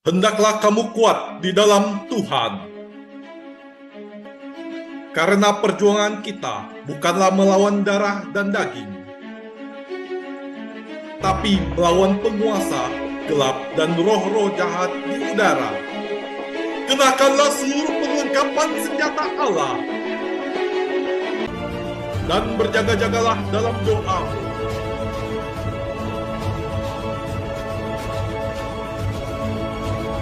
hendaklah kamu kuat di dalam Tuhan. Karena perjuangan kita bukanlah melawan darah dan daging, tapi melawan penguasa gelap dan roh-roh jahat di udara. Kenakanlah seluruh perlengkapan senjata Allah dan berjaga-jagalah dalam doa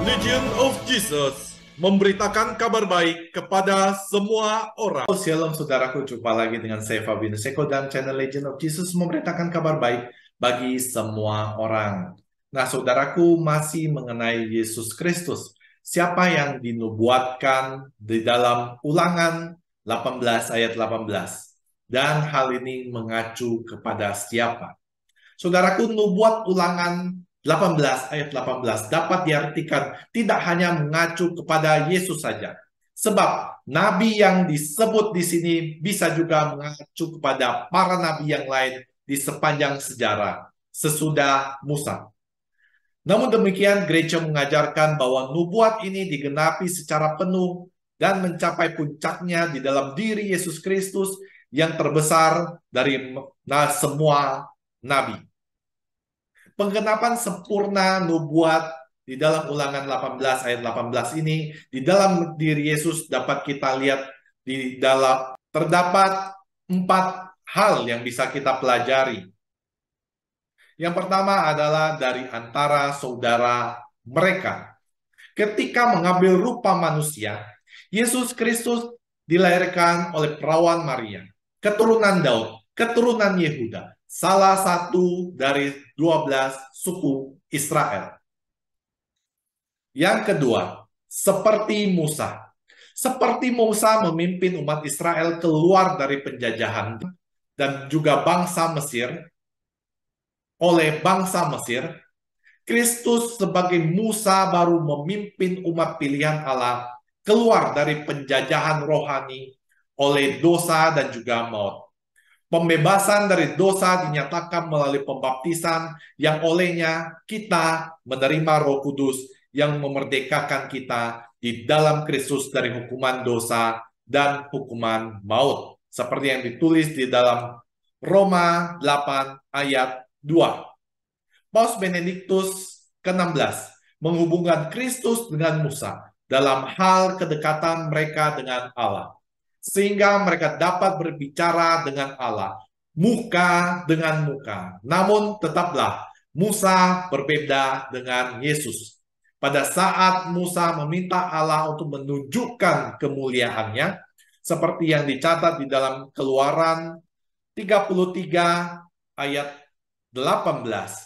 Legion of Jesus memberitakan kabar baik kepada semua orang. Oh, Shalom saudaraku, jumpa lagi dengan saya Fabian Seko dan channel Legend of Jesus memberitakan kabar baik bagi semua orang. Nah saudaraku masih mengenai Yesus Kristus. Siapa yang dinubuatkan di dalam ulangan 18 ayat 18. Dan hal ini mengacu kepada siapa. Saudaraku nubuat ulangan 18 ayat 18 dapat diartikan tidak hanya mengacu kepada Yesus saja. Sebab nabi yang disebut di sini bisa juga mengacu kepada para nabi yang lain di sepanjang sejarah sesudah Musa. Namun demikian gereja mengajarkan bahwa nubuat ini digenapi secara penuh dan mencapai puncaknya di dalam diri Yesus Kristus yang terbesar dari semua nabi penggenapan sempurna nubuat di dalam ulangan 18 ayat 18 ini di dalam diri Yesus dapat kita lihat di dalam terdapat empat hal yang bisa kita pelajari. Yang pertama adalah dari antara saudara mereka. Ketika mengambil rupa manusia, Yesus Kristus dilahirkan oleh perawan Maria, keturunan Daud keturunan Yehuda, salah satu dari 12 suku Israel. Yang kedua, seperti Musa. Seperti Musa memimpin umat Israel keluar dari penjajahan dan juga bangsa Mesir, oleh bangsa Mesir, Kristus sebagai Musa baru memimpin umat pilihan Allah keluar dari penjajahan rohani oleh dosa dan juga maut. Pembebasan dari dosa dinyatakan melalui pembaptisan yang olehnya kita menerima Roh Kudus yang memerdekakan kita di dalam Kristus dari hukuman dosa dan hukuman maut. Seperti yang ditulis di dalam Roma 8 ayat 2. Paus Benediktus ke-16 menghubungkan Kristus dengan Musa dalam hal kedekatan mereka dengan Allah sehingga mereka dapat berbicara dengan Allah muka dengan muka. Namun tetaplah Musa berbeda dengan Yesus. Pada saat Musa meminta Allah untuk menunjukkan kemuliaannya, seperti yang dicatat di dalam Keluaran 33 ayat 18,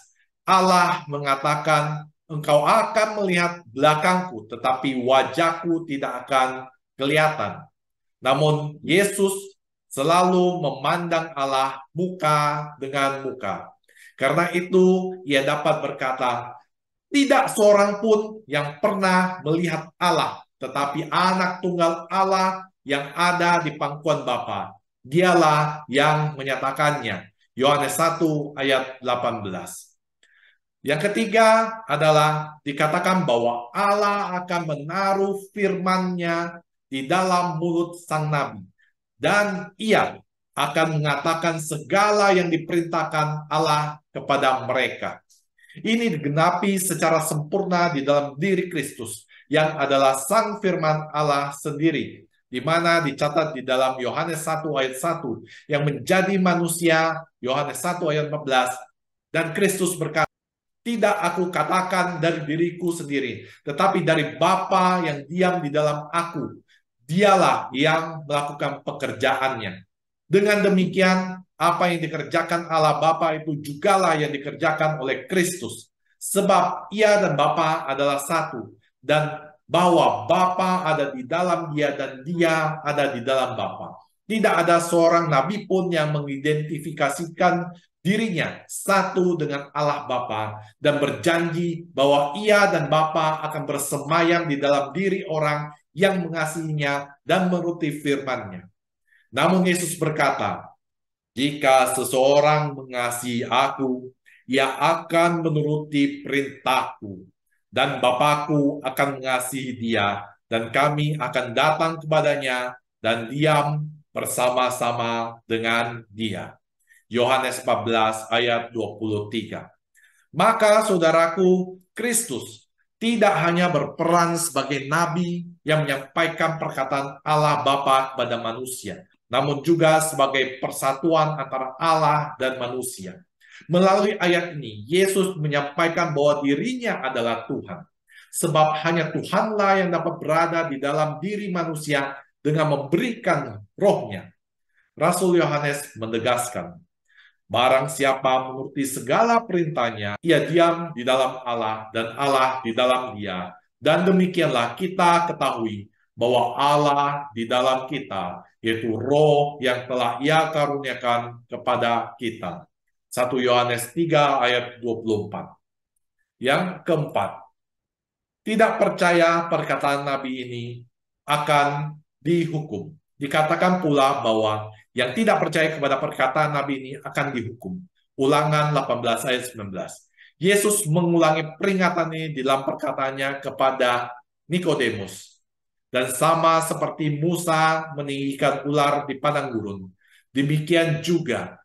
Allah mengatakan, "Engkau akan melihat belakangku, tetapi wajahku tidak akan kelihatan." Namun Yesus selalu memandang Allah muka dengan muka. Karena itu ia dapat berkata, tidak seorang pun yang pernah melihat Allah, tetapi anak tunggal Allah yang ada di pangkuan Bapa. Dialah yang menyatakannya. Yohanes 1 ayat 18. Yang ketiga adalah dikatakan bahwa Allah akan menaruh firman-Nya di dalam mulut sang nabi dan ia akan mengatakan segala yang diperintahkan Allah kepada mereka. Ini digenapi secara sempurna di dalam diri Kristus yang adalah sang firman Allah sendiri di mana dicatat di dalam Yohanes 1 ayat 1 yang menjadi manusia Yohanes 1 ayat 14 dan Kristus berkata tidak aku katakan dari diriku sendiri tetapi dari Bapa yang diam di dalam aku dialah yang melakukan pekerjaannya. Dengan demikian, apa yang dikerjakan Allah Bapa itu jugalah yang dikerjakan oleh Kristus. Sebab ia dan Bapa adalah satu, dan bahwa Bapa ada di dalam dia dan dia ada di dalam Bapa. Tidak ada seorang nabi pun yang mengidentifikasikan dirinya satu dengan Allah Bapa dan berjanji bahwa ia dan Bapa akan bersemayam di dalam diri orang yang mengasihinya dan menuruti firman-Nya. Namun Yesus berkata, "Jika seseorang mengasihi aku, ia akan menuruti perintahku, dan Bapakku akan mengasihi dia, dan kami akan datang kepadanya dan diam bersama-sama dengan dia." Yohanes 14 ayat 23. Maka saudaraku, Kristus tidak hanya berperan sebagai nabi yang menyampaikan perkataan Allah Bapa kepada manusia, namun juga sebagai persatuan antara Allah dan manusia. Melalui ayat ini, Yesus menyampaikan bahwa dirinya adalah Tuhan. Sebab hanya Tuhanlah yang dapat berada di dalam diri manusia dengan memberikan rohnya. Rasul Yohanes menegaskan, Barang siapa mengerti segala perintahnya, ia diam di dalam Allah dan Allah di dalam dia. Dan demikianlah kita ketahui bahwa Allah di dalam kita, yaitu roh yang telah ia karuniakan kepada kita. 1 Yohanes 3 ayat 24. Yang keempat, tidak percaya perkataan Nabi ini akan dihukum. Dikatakan pula bahwa yang tidak percaya kepada perkataan Nabi ini akan dihukum. Ulangan 18 ayat 19. Yesus mengulangi peringatan ini dalam perkataannya kepada Nikodemus. Dan sama seperti Musa meninggikan ular di padang gurun, demikian juga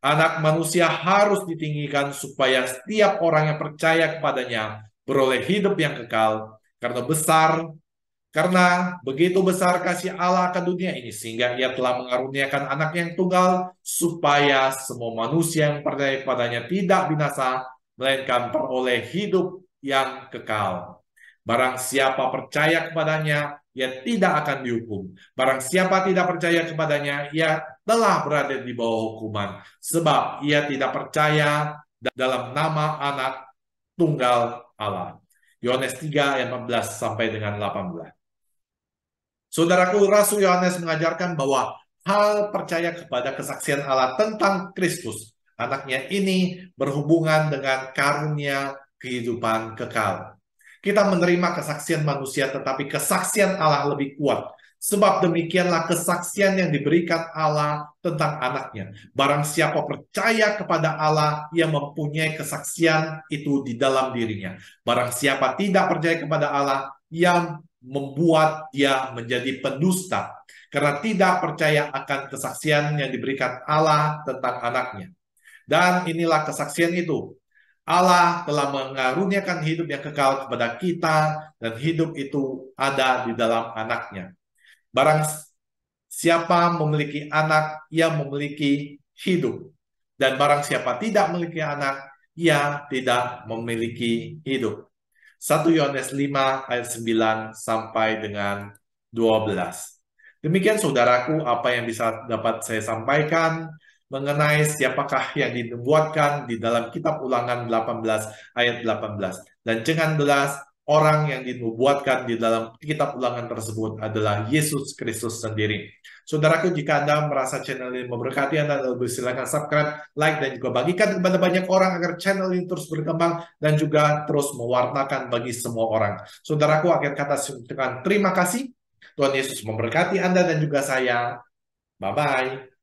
anak manusia harus ditinggikan supaya setiap orang yang percaya kepadanya beroleh hidup yang kekal, karena besar karena begitu besar kasih Allah ke dunia ini, sehingga ia telah mengaruniakan anak yang tunggal, supaya semua manusia yang percaya kepadanya tidak binasa, melainkan peroleh hidup yang kekal. Barang siapa percaya kepadanya, ia tidak akan dihukum. Barang siapa tidak percaya kepadanya, ia telah berada di bawah hukuman. Sebab ia tidak percaya dalam nama anak tunggal Allah. Yohanes 3 ayat 14 sampai dengan 18. Saudaraku, Rasul Yohanes mengajarkan bahwa hal percaya kepada kesaksian Allah tentang Kristus, anaknya ini berhubungan dengan karunia kehidupan kekal. Kita menerima kesaksian manusia, tetapi kesaksian Allah lebih kuat. Sebab demikianlah kesaksian yang diberikan Allah tentang anaknya. Barang siapa percaya kepada Allah yang mempunyai kesaksian itu di dalam dirinya. Barang siapa tidak percaya kepada Allah yang membuat dia menjadi pendusta karena tidak percaya akan kesaksian yang diberikan Allah tentang anaknya. Dan inilah kesaksian itu. Allah telah mengaruniakan hidup yang kekal kepada kita dan hidup itu ada di dalam anaknya. Barang siapa memiliki anak, ia memiliki hidup. Dan barang siapa tidak memiliki anak, ia tidak memiliki hidup. 1 Yohanes 5 ayat 9 sampai dengan 12. Demikian saudaraku apa yang bisa dapat saya sampaikan mengenai siapakah yang dibuatkan di dalam kitab ulangan 18 ayat 18. Dan jangan belas orang yang dinubuatkan di dalam kitab ulangan tersebut adalah Yesus Kristus sendiri. Saudaraku, jika Anda merasa channel ini memberkati Anda, lebih silakan subscribe, like, dan juga bagikan kepada banyak orang agar channel ini terus berkembang dan juga terus mewarnakan bagi semua orang. Saudaraku, akhir kata dengan terima kasih. Tuhan Yesus memberkati Anda dan juga saya. Bye-bye.